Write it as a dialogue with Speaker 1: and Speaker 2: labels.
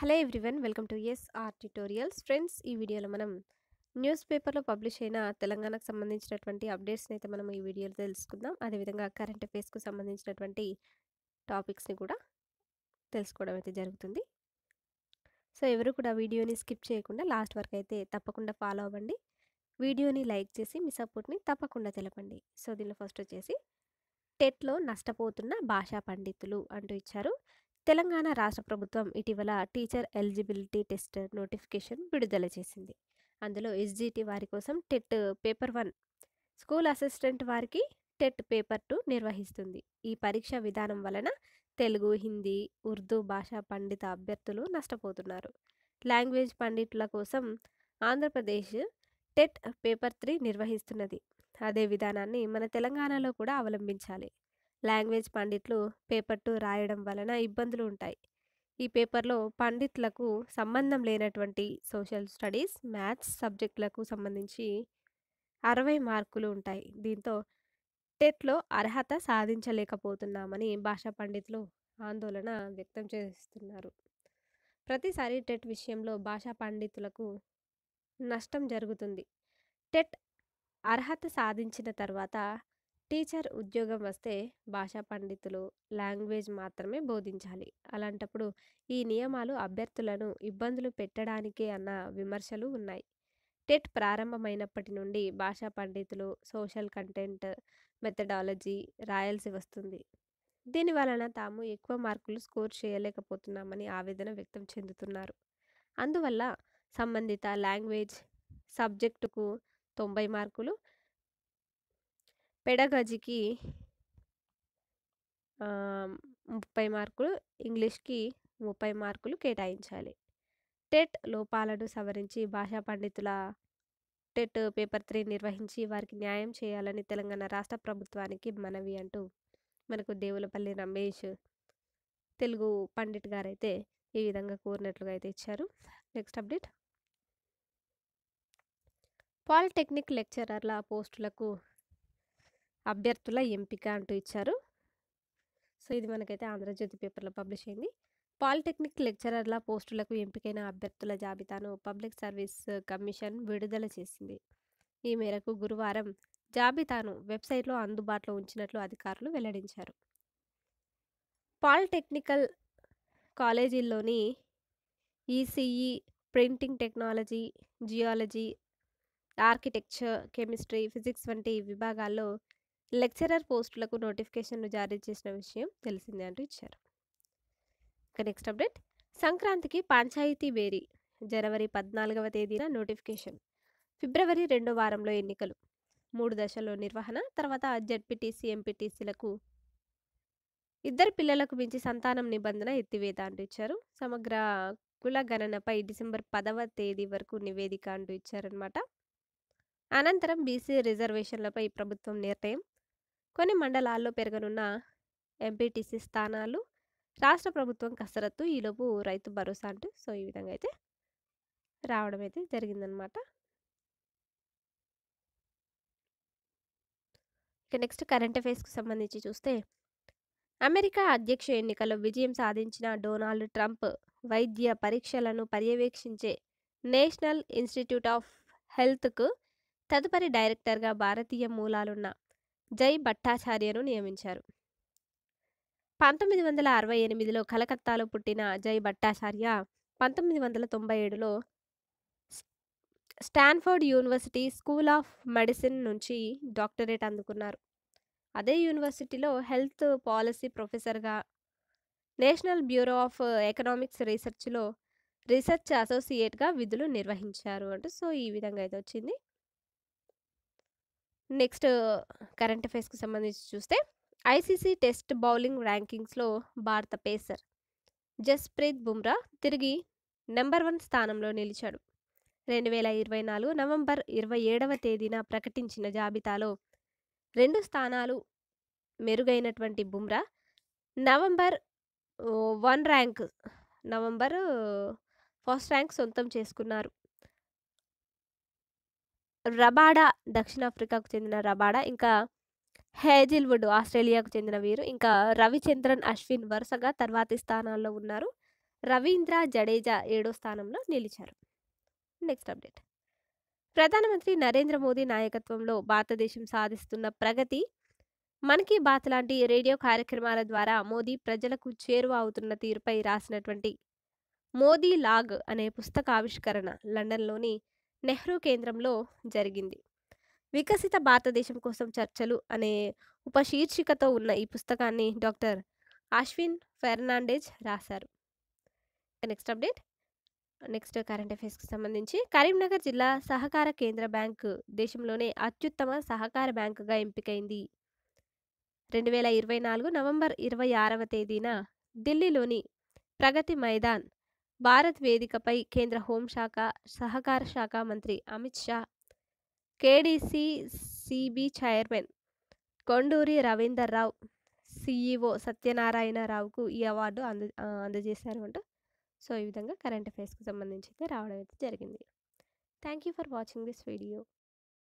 Speaker 1: hello everyone welcome to S R tutorials friends ఈ వీడియోలో మనం న్యూస్ పేపర్లో పబ్లిష్ అయిన తెలంగాణకు సంబంధించినటువంటి అప్డేట్స్ని అయితే మనం ఈ వీడియోలో తెలుసుకుందాం అదేవిధంగా కరెంట్ అఫేర్స్కు సంబంధించినటువంటి టాపిక్స్ని కూడా తెలుసుకోవడం అయితే జరుగుతుంది సో ఎవరు కూడా వీడియోని స్కిప్ చేయకుండా లాస్ట్ వరకు అయితే తప్పకుండా ఫాలో అవ్వండి వీడియోని లైక్ చేసి మీ సపోర్ట్ని తప్పకుండా తెలపండి సో దీనిలో ఫస్ట్ వచ్చేసి టెట్లో నష్టపోతున్న భాషా పండితులు అంటూ ఇచ్చారు తెలంగాణ రాష్ట్ర ప్రభుత్వం ఇటీవల టీచర్ ఎలిజిబిలిటీ టెస్ట్ నోటిఫికేషన్ విడుదల చేసింది అందులో ఎస్జిటి వారి కోసం TET paper one school assistant వారికి టెట్ పేపర్ టూ నిర్వహిస్తుంది ఈ పరీక్ష విధానం వలన తెలుగు హిందీ ఉర్దూ భాష పండిత అభ్యర్థులు నష్టపోతున్నారు లాంగ్వేజ్ పండితుల కోసం ఆంధ్రప్రదేశ్ టెట్ పేపర్ త్రీ నిర్వహిస్తున్నది అదే విధానాన్ని మన తెలంగాణలో కూడా అవలంబించాలి లాంగ్వేజ్ పండిట్లు పేపర్ టూ రాయడం వలన ఇబ్బందులు ఉంటాయి ఈ పేపర్లో పండిట్లకు సంబంధం లేనటువంటి సోషల్ స్టడీస్ మ్యాథ్స్ సబ్జెక్టులకు సంబంధించి అరవై మార్కులు ఉంటాయి దీంతో టెట్లో అర్హత సాధించలేకపోతున్నామని భాషా పండితులు ఆందోళన వ్యక్తం చేస్తున్నారు ప్రతిసారి టెట్ విషయంలో భాషా పండితులకు నష్టం జరుగుతుంది టెట్ అర్హత సాధించిన తర్వాత టీచర్ ఉద్యోగం వస్తే భాషా పండితులు లాంగ్వేజ్ మాత్రమే బోధించాలి అలాంటప్పుడు ఈ నియమాలు అభ్యర్థులను ఇబ్బందులు పెట్టడానికే అన్న విమర్శలు ఉన్నాయి టెట్ ప్రారంభమైనప్పటి నుండి భాషా పండితులు సోషల్ కంటెంట్ మెథడాలజీ రాయాల్సి వస్తుంది దీని వలన తాము ఎక్కువ మార్కులు స్కోర్ చేయలేకపోతున్నామని ఆవేదన వ్యక్తం చెందుతున్నారు అందువల్ల సంబంధిత లాంగ్వేజ్ సబ్జెక్టుకు తొంభై మార్కులు పెడగజికి ముప్పై మార్కులు ఇంగ్లీష్కి ముప్పై మార్కులు కేటాయించాలి టెట్ లోపాలను సవరించి భాషా పండితుల టెట్ పేపర్ త్రీ నిర్వహించి వారికి న్యాయం చేయాలని తెలంగాణ రాష్ట్ర ప్రభుత్వానికి మనవి అంటూ మనకు దేవులపల్లి రమేష్ తెలుగు పండిట్ గారైతే ఈ విధంగా కోరినట్లుగా అయితే ఇచ్చారు నెక్స్ట్ అప్డేట్ పాలిటెక్నిక్ లెక్చరర్ల పోస్టులకు అభ్యర్థుల ఎంపిక అంటూ ఇచ్చారు సో ఇది మనకైతే ఆంధ్రజ్యోతి పేపర్లో పబ్లిష్ అయింది పాలిటెక్నిక్ లెక్చరర్ల పోస్టులకు ఎంపికైన అభ్యర్థుల జాబితాను పబ్లిక్ సర్వీస్ కమిషన్ విడుదల చేసింది ఈ మేరకు గురువారం జాబితాను వెబ్సైట్లో అందుబాటులో ఉంచినట్లు అధికారులు వెల్లడించారు పాలిటెక్నికల్ కాలేజీల్లోని ECE printing technology geology architecture chemistry physics వంటి విభాగాల్లో లెక్చరర్ పోస్టులకు నోటిఫికేషన్ను జారీ చేసిన విషయం తెలిసిందే అంటూ ఇచ్చారు ఇక నెక్స్ట్ అప్డేట్ సంక్రాంతికి పంచాయతీ వేరి జనవరి పద్నాలుగవ తేదీన నోటిఫికేషన్ ఫిబ్రవరి రెండో వారంలో ఎన్నికలు మూడు దశల్లో నిర్వహణ తర్వాత జడ్పీటీసీ ఎంపీటీసీలకు ఇద్దరు పిల్లలకు మించి సంతానం నిబంధన ఎత్తివేత అంటూ ఇచ్చారు సమగ్ర కుల గణనపై డిసెంబర్ పదవ తేదీ వరకు నివేదిక అంటూ ఇచ్చారనమాట అనంతరం బీసీ రిజర్వేషన్లపై ప్రభుత్వం నిర్ణయం కొన్ని మండలాల్లో పెరగనున్న ఎంపీటీసీ స్థానాలు రాష్ట్ర ప్రభుత్వం కసరత్తు ఈలోపు రైతు భరోసా అంటూ సో ఈ విధంగా అయితే రావడం అయితే జరిగిందనమాట ఇక నెక్స్ట్ కరెంట్ అఫైర్స్కి సంబంధించి చూస్తే అమెరికా అధ్యక్ష ఎన్నికల్లో విజయం సాధించిన డొనాల్డ్ ట్రంప్ వైద్య పరీక్షలను పర్యవేక్షించే నేషనల్ ఇన్స్టిట్యూట్ ఆఫ్ హెల్త్కు తదుపరి డైరెక్టర్గా భారతీయ మూలాలున్న జై భట్టాచార్యను నియమించారు పంతొమ్మిది వందల అరవై ఎనిమిదిలో కలకత్తాలో పుట్టిన జై భట్టాచార్య పంతొమ్మిది వందల తొంభై ఏడులో Stanford university school of medicine నుంచి డాక్టరేట్ అందుకున్నారు అదే యూనివర్సిటీలో హెల్త్ పాలసీ ప్రొఫెసర్గా నేషనల్ బ్యూరో ఆఫ్ ఎకనామిక్స్ రీసెర్చ్లో రీసెర్చ్ అసోసియేట్గా విధులు నిర్వహించారు అంటూ సో ఈ విధంగా అయితే వచ్చింది నెక్స్ట్ కరెంట్ అఫైర్స్కి సంబంధించి చూస్తే ఐసీసీ టెస్ట్ బౌలింగ్ ర్యాంకింగ్స్లో భారత పేసర్ జస్ప్రీత్ బుమ్రా తిరిగి నెంబర్ వన్ స్థానంలో నిలిచాడు రెండు వేల ఇరవై నాలుగు నవంబర్ ఇరవై ఏడవ తేదీన ప్రకటించిన జాబితాలో రెండు స్థానాలు మెరుగైనటువంటి Bumrah number one rank number first rank సొంతం చేసుకున్నారు రబాడా దక్షిణాఫ్రికాకు చెందిన రబాడా ఇంకా హేజిల్వుడ్ ఆస్ట్రేలియాకు చెందిన వీరు ఇంకా రవిచంద్రన్ అశ్విన్ వరుసగా తర్వాతి స్థానాల్లో ఉన్నారు రవీంద్ర జడేజా ఏడో స్థానంలో నిలిచారు నెక్స్ట్ అప్డేట్ ప్రధానమంత్రి నరేంద్ర మోదీ నాయకత్వంలో భారతదేశం సాధిస్తున్న ప్రగతి మన్ కీ బాత్ లాంటి రేడియో కార్యక్రమాల ద్వారా మోదీ ప్రజలకు చేరువ అవుతున్న తీరుపై రాసినటువంటి మోదీ లాగ్ అనే పుస్తక ఆవిష్కరణ లండన్లోని నెహ్రూ కేంద్రంలో జరిగింది వికసిత భారతదేశం కోసం చర్చలు అనే ఉపశీర్షికతో ఉన్న ఈ పుస్తకాన్ని డాక్టర్ అశ్విన్ ఫెర్నాండేజ్ రాశారు నెక్స్ట్ అప్డేట్ నెక్స్ట్ కరెంట్ అఫైర్స్కి సంబంధించి కరీంనగర్ జిల్లా సహకార కేంద్ర బ్యాంకు దేశంలోనే అత్యుత్తమ సహకార బ్యాంకుగా ఎంపికైంది రెండు వేల ఇరవై నాలుగు నవంబర్ ఇరవై ఆరవ తేదీన ఢిల్లీలోని ప్రగతి మైదాన్ భారత్ వేదికపై కేంద్ర హోంశాఖ సహకార శాఖ మంత్రి Amit Shah KDC CB chairman Konduri Ravinder Rao CEO సత్యనారాయణరావుకు ఈ అవార్డు అంద అందజేశారు సో ఈ విధంగా కరెంట్ అఫైర్స్కి సంబంధించి అయితే రావడం అయితే జరిగింది thank you for watching this video